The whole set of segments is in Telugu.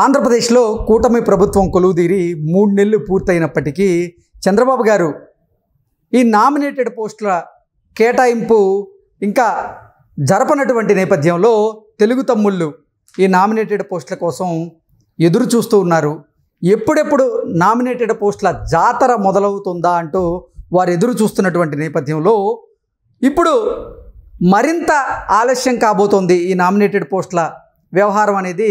ఆంధ్రప్రదేశ్లో కూటమి ప్రభుత్వం కొలువుదీరి మూడు నెలలు పూర్తయినప్పటికీ చంద్రబాబు గారు ఈ నామినేటెడ్ పోస్టుల కేటాయింపు ఇంకా జరపనటువంటి నేపథ్యంలో తెలుగు తమ్ముళ్ళు ఈ నామినేటెడ్ పోస్టుల కోసం ఎదురు చూస్తూ ఉన్నారు ఎప్పుడెప్పుడు నామినేటెడ్ పోస్టుల జాతర మొదలవుతుందా అంటూ వారు ఎదురు చూస్తున్నటువంటి నేపథ్యంలో ఇప్పుడు మరింత ఆలస్యం కాబోతోంది ఈ నామినేటెడ్ పోస్టుల వ్యవహారం అనేది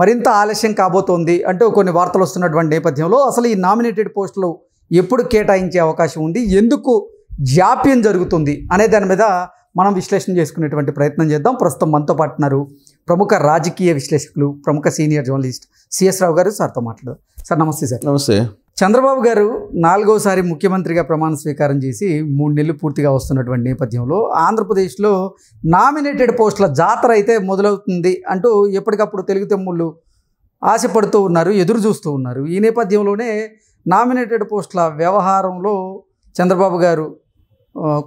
మరింత ఆలస్యం కాబోతోంది అంటూ కొన్ని వార్తలు వస్తున్నటువంటి నేపథ్యంలో అసలు ఈ నామినేటెడ్ పోస్టులు ఎప్పుడు కేటాయించే అవకాశం ఉంది ఎందుకు జాప్యం జరుగుతుంది అనే దాని మీద మనం విశ్లేషణ చేసుకునేటువంటి ప్రయత్నం చేద్దాం ప్రస్తుతం మనతో పాటున్నారు ప్రముఖ రాజకీయ విశ్లేషకులు ప్రముఖ సీనియర్ జర్నలిస్ట్ సిఎస్ రావు గారు సార్తో మాట్లాడారు సార్ నమస్తే సార్ నమస్తే చంద్రబాబు గారు నాలుగోసారి ముఖ్యమంత్రిగా ప్రమాణ స్వీకారం చేసి మూడు నెలలు పూర్తిగా వస్తున్నటువంటి నేపథ్యంలో ఆంధ్రప్రదేశ్లో నామినేటెడ్ పోస్టుల జాతర అయితే మొదలవుతుంది అంటూ ఎప్పటికప్పుడు తెలుగు ఆశపడుతూ ఉన్నారు ఎదురు చూస్తూ ఉన్నారు ఈ నేపథ్యంలోనే నామినేటెడ్ పోస్టుల వ్యవహారంలో చంద్రబాబు గారు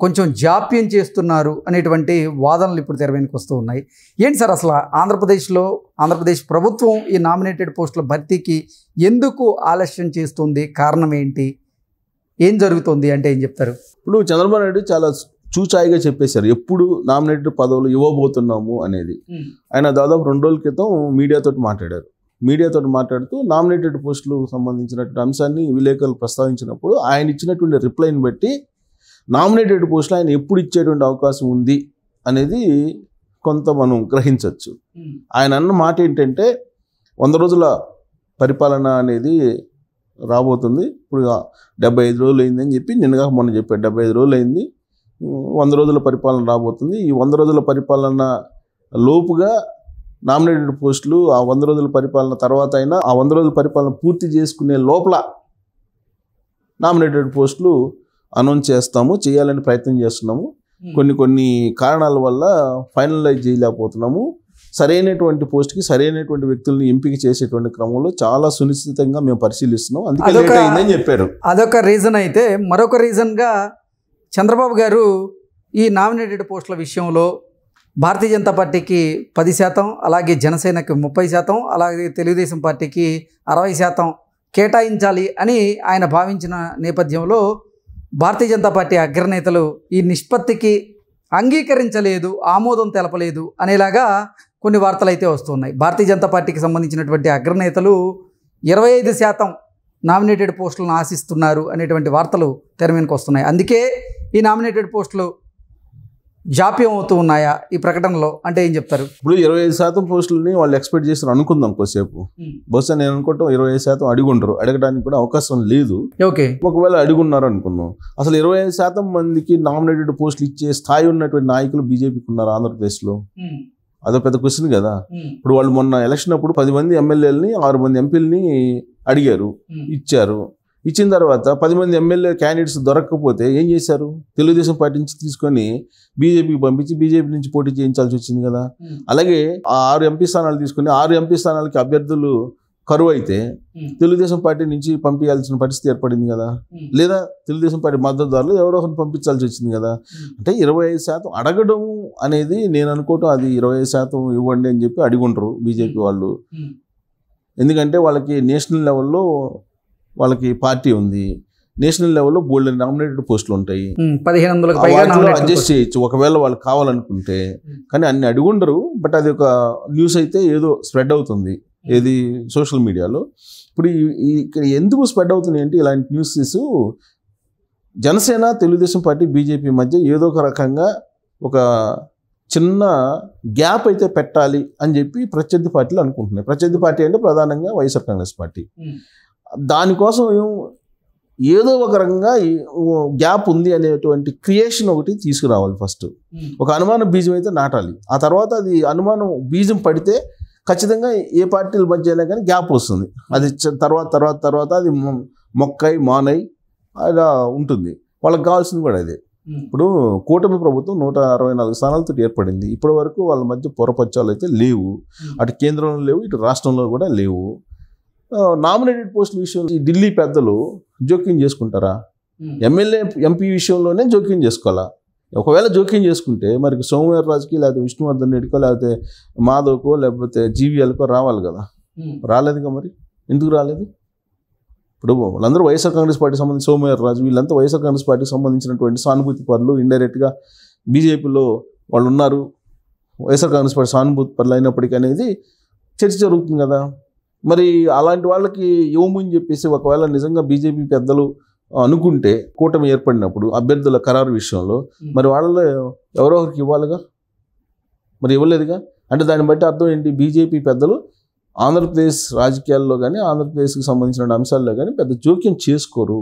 కొంచెం జాప్యం చేస్తున్నారు అనేటువంటి వాదనలు ఇప్పుడు తెరవేనికి వస్తూ ఉన్నాయి ఏంటి సార్ అసలు ఆంధ్రప్రదేశ్లో ఆంధ్రప్రదేశ్ ప్రభుత్వం ఈ నామినేటెడ్ పోస్టుల భర్తీకి ఎందుకు ఆలస్యం చేస్తుంది కారణం ఏంటి ఏం జరుగుతుంది అంటే ఏం చెప్తారు ఇప్పుడు చంద్రబాబు నాయుడు చాలా చూచాయిగా చెప్పేశారు ఎప్పుడు నామినేటెడ్ పదవులు ఇవ్వబోతున్నాము అనేది ఆయన దాదాపు రెండు రోజుల క్రితం మీడియాతో మాట్లాడారు మీడియాతో మాట్లాడుతూ నామినేటెడ్ పోస్టులు సంబంధించినటువంటి అంశాన్ని విలేకరులు ప్రస్తావించినప్పుడు ఆయన ఇచ్చినటువంటి రిప్లైని బట్టి నామినేటెడ్ పోస్టులు ఆయన ఎప్పుడు ఇచ్చేటువంటి అవకాశం ఉంది అనేది కొంత మనం గ్రహించవచ్చు ఆయన అన్న మాట ఏంటంటే వంద రోజుల పరిపాలన అనేది రాబోతుంది ఇప్పుడు డెబ్బై ఐదు రోజులు అయింది అని చెప్పి నిన్నగా మొన్న చెప్పాడు డెబ్బై ఐదు రోజులు అయింది వంద రోజుల పరిపాలన రాబోతుంది ఈ వంద రోజుల పరిపాలన లోపుగా నామినేటెడ్ పోస్టులు ఆ వంద రోజుల పరిపాలన తర్వాత అయినా ఆ వంద రోజుల పరిపాలన పూర్తి చేసుకునే లోపల నామినేటెడ్ పోస్టులు అనౌన్స్ చేస్తాము చేయాలని ప్రయత్నం చేస్తున్నాము hmm. కొన్ని కొన్ని కారణాల వల్ల ఫైనలైజ్ చేయలేకపోతున్నాము సరైనటువంటి పోస్ట్కి సరైనటువంటి వ్యక్తుల్ని ఎంపిక చేసేటువంటి క్రమంలో చాలా సునిశ్చితంగా మేము పరిశీలిస్తున్నాం అందుకే అయిందని చెప్పారు అదొక రీజన్ అయితే మరొక రీజన్గా చంద్రబాబు గారు ఈ నామినేటెడ్ పోస్టుల విషయంలో భారతీయ జనతా పార్టీకి పది శాతం అలాగే జనసేనకి ముప్పై శాతం అలాగే తెలుగుదేశం పార్టీకి అరవై శాతం కేటాయించాలి అని ఆయన భావించిన నేపథ్యంలో భారతీయ జనతా పార్టీ అగ్రనేతలు ఈ నిష్పత్తికి అంగీకరించలేదు ఆమోదం తెలపలేదు అనేలాగా కొన్ని వార్తలు అయితే వస్తున్నాయి భారతీయ జనతా పార్టీకి సంబంధించినటువంటి అగ్రనేతలు ఇరవై ఐదు శాతం నామినేటెడ్ పోస్టులను ఆశిస్తున్నారు అనేటువంటి వార్తలు తెరమీనకు వస్తున్నాయి అందుకే ఈ నామినేటెడ్ పోస్టులు జాప్యం అవుతూ ఉన్నాయా ఈ ప్రకటనలో అంటే ఏం చెప్తారు ఇప్పుడు ఇరవై ఐదు శాతం పోస్టులని వాళ్ళు ఎక్స్పెక్ట్ చేస్తారు అనుకుందాం కొద్దిసేపు బహుశా నేను అనుకుంటాం ఇరవై ఐదు శాతం ఉండరు అడగడానికి కూడా అవకాశం లేదు ఓకే ఒకవేళ ఉన్నారు అనుకున్నాం అసలు ఇరవై ఐదు శాతం మందికి నామినేటెడ్ పోస్టులు ఇచ్చే స్థాయి ఉన్నటువంటి నాయకులు బీజేపీకి ఉన్నారు ఆంధ్రప్రదేశ్లో అదో పెద్ద క్వశ్చన్ కదా ఇప్పుడు వాళ్ళు మొన్న ఎలక్షన్ అప్పుడు పది మంది ఎమ్మెల్యేలని ఆరు మంది ఎంపీలని అడిగారు ఇచ్చారు ఇచ్చిన తర్వాత పది మంది ఎమ్మెల్యే క్యాండిడేట్స్ దొరకకపోతే ఏం చేశారు తెలుగుదేశం పార్టీ నుంచి తీసుకొని బీజేపీకి పంపించి బీజేపీ నుంచి పోటీ చేయించాల్సి వచ్చింది కదా అలాగే ఆరు ఎంపీ స్థానాలు తీసుకుని ఆరు ఎంపీ స్థానాలకి అభ్యర్థులు కరువు అయితే తెలుగుదేశం పార్టీ నుంచి పంపించాల్సిన పరిస్థితి ఏర్పడింది కదా లేదా తెలుగుదేశం పార్టీ మద్దతుదారులు ఎవరో ఒకరిని పంపించాల్సి వచ్చింది కదా అంటే ఇరవై ఐదు శాతం అడగడం అనేది నేను అనుకోవటం అది ఇరవై ఐదు శాతం ఇవ్వండి అని చెప్పి అడిగుంటారు బీజేపీ వాళ్ళు ఎందుకంటే వాళ్ళకి నేషనల్ లెవెల్లో వాళ్ళకి పార్టీ ఉంది నేషనల్ లెవెల్లో బోల్డ్ నామినేటెడ్ పోస్టులు ఉంటాయి అడ్జస్ట్ చేయొచ్చు ఒకవేళ వాళ్ళు కావాలనుకుంటే కానీ అన్ని అడుగుండరు బట్ అది ఒక న్యూస్ అయితే ఏదో స్ప్రెడ్ అవుతుంది ఏది సోషల్ మీడియాలో ఇప్పుడు ఇక్కడ ఎందుకు స్ప్రెడ్ అవుతుంది అంటే ఇలాంటి newses Janasena Telugu Desam party BJP మధ్య ఏదో ఒక రకంగా ఒక చిన్న గ్యాప్ అయితే పెట్టాలి అని చెప్పి ప్రత్యర్థి పార్టీలు అనుకుంటున్నాయి ప్రత్యర్థి పార్టీ అంటే ప్రధానంగా వైఎస్ఆర్ కాంగ్రెస్ పార్టీ దానికోసం ఏదో ఒక రకంగా గ్యాప్ ఉంది అనేటువంటి క్రియేషన్ ఒకటి తీసుకురావాలి ఫస్ట్ hmm. ఒక అనుమానం బీజం అయితే నాటాలి ఆ తర్వాత అది అనుమానం బీజం పడితే ఖచ్చితంగా ఏ పార్టీల మధ్య అయినా కానీ గ్యాప్ వస్తుంది అది తర్వాత తర్వాత తర్వాత అది మొక్కై మానై అలా ఉంటుంది వాళ్ళకి కావాల్సింది కూడా అదే hmm. ఇప్పుడు కూటమి ప్రభుత్వం నూట అరవై నాలుగు స్థానాలతో ఏర్పడింది ఇప్పటి వరకు వాళ్ళ మధ్య పొరపచ్చాలు అయితే లేవు hmm. అటు కేంద్రంలో లేవు ఇటు రాష్ట్రంలో కూడా లేవు నామినేటెడ్ పోస్టుల విషయంలో ఈ ఢిల్లీ పెద్దలు జోక్యం చేసుకుంటారా ఎమ్మెల్యే ఎంపీ విషయంలోనే జోక్యం చేసుకోవాలా ఒకవేళ జోక్యం చేసుకుంటే మరి రాజుకి లేకపోతే విష్ణువర్ధన్ రెడ్డికో లేకపోతే మాధవ్కో లేకపోతే జీవీఎల్కో రావాలి కదా రాలేదుగా మరి ఎందుకు రాలేదు ఇప్పుడు వాళ్ళందరూ వైఎస్ఆర్ కాంగ్రెస్ పార్టీకి సంబంధించి రాజు వీళ్ళంతా వైఎస్ఆర్ కాంగ్రెస్ పార్టీకి సంబంధించినటువంటి సానుభూతి పనులు ఇండైరెక్ట్గా బీజేపీలో వాళ్ళు ఉన్నారు వైఎస్ఆర్ కాంగ్రెస్ పార్టీ సానుభూతి పనులు అయినప్పటికీ అనేది చర్చ జరుగుతుంది కదా మరి అలాంటి వాళ్ళకి ఇవ్వమని చెప్పేసి ఒకవేళ నిజంగా బీజేపీ పెద్దలు అనుకుంటే కూటమి ఏర్పడినప్పుడు అభ్యర్థుల ఖరారు విషయంలో మరి వాళ్ళలో ఎవరో ఒకరికి ఇవ్వాలిగా మరి ఇవ్వలేదుగా అంటే దాన్ని బట్టి అర్థం ఏంటి బీజేపీ పెద్దలు ఆంధ్రప్రదేశ్ రాజకీయాల్లో కానీ ఆంధ్రప్రదేశ్కి సంబంధించిన అంశాల్లో కానీ పెద్ద జోక్యం చేసుకోరు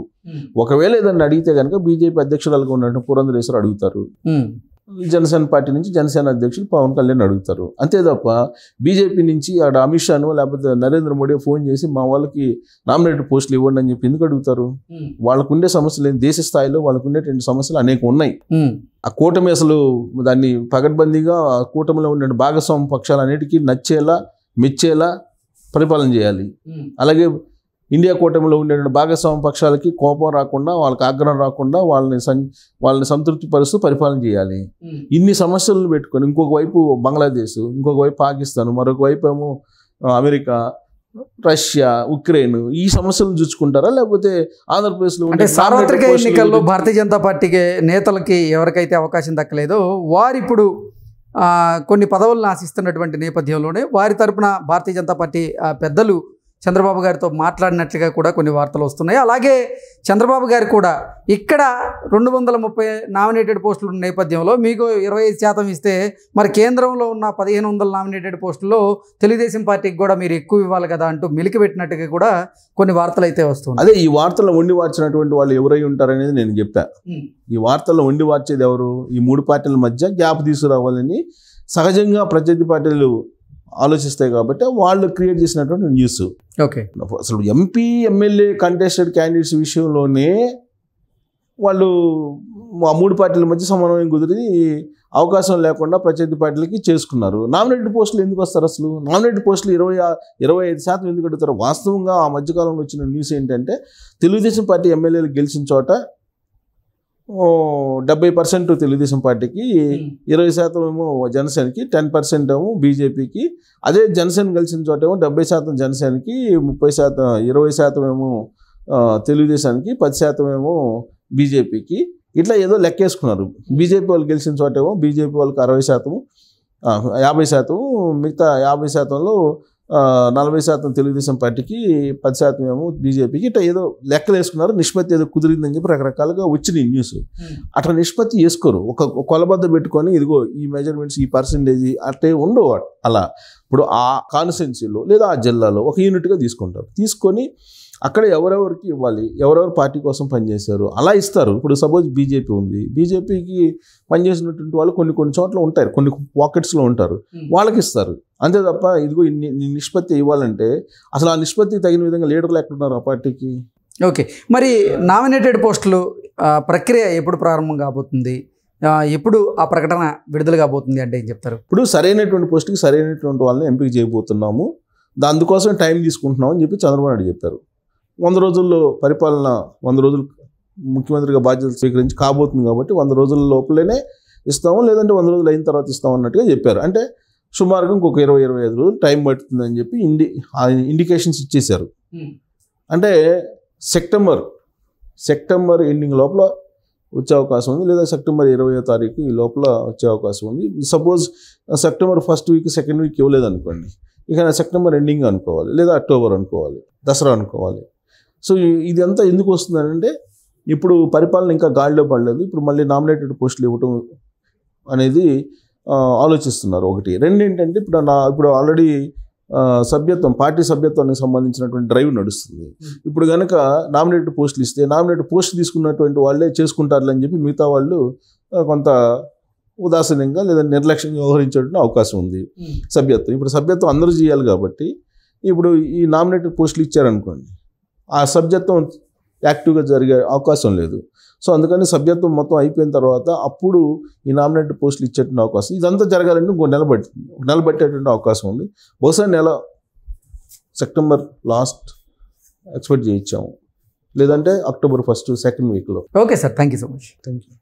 ఒకవేళ ఏదన్నా అడిగితే కనుక బీజేపీ అధ్యక్షురాలుగా ఉన్నట్టు పురంధరేశ్వరు అడుగుతారు జనసేన పార్టీ నుంచి జనసేన అధ్యక్షుడు పవన్ కళ్యాణ్ అడుగుతారు అంతే తప్ప బీజేపీ నుంచి అక్కడ అమిత్ షాను లేకపోతే నరేంద్ర మోడీ ఫోన్ చేసి మా వాళ్ళకి నామినేటెడ్ పోస్టులు ఇవ్వండి అని చెప్పి ఎందుకు అడుగుతారు వాళ్ళకుండే సమస్యలు దేశ స్థాయిలో వాళ్ళకు ఉండేటువంటి సమస్యలు అనేక ఉన్నాయి ఆ కూటమి అసలు దాన్ని పగడ్బందీగా ఆ కూటమిలో ఉన్న భాగస్వామ్య అన్నిటికీ నచ్చేలా మెచ్చేలా పరిపాలన చేయాలి అలాగే ఇండియా కూటమిలో ఉండేటువంటి భాగస్వామ్య పక్షాలకి కోపం రాకుండా వాళ్ళకి ఆగ్రహం రాకుండా వాళ్ళని సం వాళ్ళని సంతృప్తి పరుస్తూ పరిపాలన చేయాలి ఇన్ని సమస్యలను పెట్టుకొని ఇంకొక వైపు బంగ్లాదేశ్ ఇంకొక వైపు పాకిస్తాన్ మరొక వైపు ఏమో అమెరికా రష్యా ఉక్రెయిన్ ఈ సమస్యలు చూసుకుంటారా లేకపోతే ఆంధ్రప్రదేశ్లో అంటే సార్వత్రిక ఎన్నికల్లో భారతీయ జనతా పార్టీకి నేతలకి ఎవరికైతే అవకాశం దక్కలేదో వారిప్పుడు కొన్ని పదవులను ఆశిస్తున్నటువంటి నేపథ్యంలోనే వారి తరపున భారతీయ జనతా పార్టీ పెద్దలు చంద్రబాబు గారితో మాట్లాడినట్లుగా కూడా కొన్ని వార్తలు వస్తున్నాయి అలాగే చంద్రబాబు గారు కూడా ఇక్కడ రెండు వందల ముప్పై నామినేటెడ్ పోస్టులు ఉన్న నేపథ్యంలో మీకు ఇరవై ఐదు శాతం ఇస్తే మరి కేంద్రంలో ఉన్న పదిహేను వందల నామినేటెడ్ పోస్టుల్లో తెలుగుదేశం పార్టీకి కూడా మీరు ఎక్కువ ఇవ్వాలి కదా అంటూ పెట్టినట్టుగా కూడా కొన్ని వార్తలు అయితే వస్తున్నాయి అదే ఈ వార్తలు వండి వార్చినటువంటి వాళ్ళు ఎవరై ఉంటారనేది నేను చెప్పా ఈ వార్తల్లో వండి వార్చేది ఎవరు ఈ మూడు పార్టీల మధ్య గ్యాప్ తీసుకురావాలని సహజంగా ప్రత్యర్థి పార్టీలు ఆలోచిస్తాయి కాబట్టి వాళ్ళు క్రియేట్ చేసినటువంటి న్యూస్ ఓకే అసలు ఎంపీ ఎమ్మెల్యే కంటెస్టెడ్ క్యాండిడేట్స్ విషయంలోనే వాళ్ళు ఆ మూడు పార్టీల మధ్య సమన్వయం కుదిరి అవకాశం లేకుండా ప్రత్యర్థి పార్టీలకి చేసుకున్నారు నామినేటెడ్ పోస్టులు ఎందుకు వస్తారు అసలు నామినేటెడ్ పోస్టులు ఇరవై ఇరవై ఐదు శాతం ఎందుకు అడుగుతారు వాస్తవంగా ఆ మధ్యకాలంలో వచ్చిన న్యూస్ ఏంటంటే తెలుగుదేశం పార్టీ ఎమ్మెల్యేలు గెలిచిన చోట డెబ్బై పర్సెంట్ తెలుగుదేశం పార్టీకి ఇరవై శాతం ఏమో జనసేనకి టెన్ పర్సెంట్ ఏమో బీజేపీకి అదే జనసేన కలిసిన చోట ఏమో డెబ్బై శాతం జనసేనకి ముప్పై శాతం ఇరవై శాతం ఏమో తెలుగుదేశానికి పది శాతం ఏమో బీజేపీకి ఇట్లా ఏదో లెక్కేసుకున్నారు బీజేపీ వాళ్ళు గెలిచిన చోటేమో బీజేపీ వాళ్ళకి అరవై శాతం యాభై శాతం మిగతా యాభై శాతంలో నలభై శాతం తెలుగుదేశం పార్టీకి పది శాతం ఏమో బీజేపీకి ఇట్లా ఏదో లెక్కలు వేసుకున్నారు నిష్పత్తి ఏదో కుదిరిందని చెప్పి రకరకాలుగా వచ్చినాయి న్యూస్ hmm. అట్లా నిష్పత్తి చేసుకోరు ఒక కొలబద్ద పెట్టుకొని ఇదిగో ఈ మెజర్మెంట్స్ ఈ పర్సంటేజ్ అట్టే ఉండవు అలా ఇప్పుడు ఆ కాన్స్టెన్సీలో లేదా ఆ జిల్లాలో ఒక యూనిట్గా తీసుకుంటారు తీసుకొని అక్కడ ఎవరెవరికి ఇవ్వాలి ఎవరెవరు పార్టీ కోసం పనిచేశారు అలా ఇస్తారు ఇప్పుడు సపోజ్ బీజేపీ ఉంది బీజేపీకి పనిచేసినటువంటి వాళ్ళు కొన్ని కొన్ని చోట్ల ఉంటారు కొన్ని పాకెట్స్లో ఉంటారు hmm. వాళ్ళకి ఇస్తారు అంతే తప్ప ఇదిగో ఇన్ని నిష్పత్తి ఇవ్వాలంటే అసలు ఆ నిష్పత్తి తగిన విధంగా లీడర్లు ఎక్కడున్నారు ఆ పార్టీకి ఓకే మరి నామినేటెడ్ పోస్టులు ప్రక్రియ ఎప్పుడు ప్రారంభం కాబోతుంది ఎప్పుడు ఆ ప్రకటన విడుదల కాబోతుంది అంటే ఏం చెప్తారు ఇప్పుడు సరైనటువంటి పోస్టుకి సరైనటువంటి వాళ్ళని ఎంపిక చేయబోతున్నాము అందుకోసం టైం తీసుకుంటున్నాం అని చెప్పి చంద్రబాబు నాయుడు చెప్పారు వంద రోజుల్లో పరిపాలన వంద రోజులు ముఖ్యమంత్రిగా బాధ్యతలు స్వీకరించి కాబోతుంది కాబట్టి వంద రోజుల లోపలనే ఇస్తాము లేదంటే వంద రోజులు అయిన తర్వాత ఇస్తాం అన్నట్టుగా చెప్పారు అంటే సుమారుగా ఇంకొక ఇరవై ఇరవై ఐదు రోజులు టైం పడుతుందని చెప్పి ఇండి ఇండికేషన్స్ ఇచ్చేశారు అంటే సెప్టెంబర్ సెప్టెంబర్ ఎండింగ్ లోపల వచ్చే అవకాశం ఉంది లేదా సెప్టెంబర్ ఇరవై తారీఖు ఈ లోపల వచ్చే అవకాశం ఉంది suppose September first week second week ఇవ్వలేదు అనుకోండి ఇక సెప్టెంబర్ ఎండింగ్ అనుకోవాలి లేదా అక్టోబర్ అనుకోవాలి దసరా అనుకోవాలి సో ఇదంతా ఎందుకు వస్తుందంటే ఇప్పుడు పరిపాలన ఇంకా గాలిలో పడలేదు ఇప్పుడు మళ్ళీ నామినేటెడ్ పోస్టులు ఇవ్వటం అనేది ఆలోచిస్తున్నారు ఒకటి రెండు ఏంటంటే ఇప్పుడు నా ఇప్పుడు ఆల్రెడీ సభ్యత్వం పార్టీ సభ్యత్వానికి సంబంధించినటువంటి డ్రైవ్ నడుస్తుంది ఇప్పుడు కనుక నామినేటెడ్ పోస్టులు ఇస్తే నామినేటెడ్ పోస్ట్ తీసుకున్నటువంటి వాళ్ళే అని చెప్పి మిగతా వాళ్ళు కొంత ఉదాసీనంగా లేదా నిర్లక్ష్యంగా వ్యవహరించేటువంటి అవకాశం ఉంది సభ్యత్వం ఇప్పుడు సభ్యత్వం అందరూ చేయాలి కాబట్టి ఇప్పుడు ఈ నామినేటెడ్ పోస్టులు ఇచ్చారనుకోండి ఆ సభ్యత్వం యాక్టివ్గా జరిగే అవకాశం లేదు సో అందుకని సభ్యత్వం మొత్తం అయిపోయిన తర్వాత అప్పుడు ఈ నామినేట్ పోస్టులు ఇచ్చేటువంటి అవకాశం ఇదంతా జరగాలంటే ఇంకో నెల పట్టింది నెల పట్టేటువంటి అవకాశం ఉంది బహుశా నెల సెప్టెంబర్ లాస్ట్ ఎక్స్పెక్ట్ చేయించాము లేదంటే అక్టోబర్ ఫస్ట్ సెకండ్ వీక్లో okay sir thank you so much thank you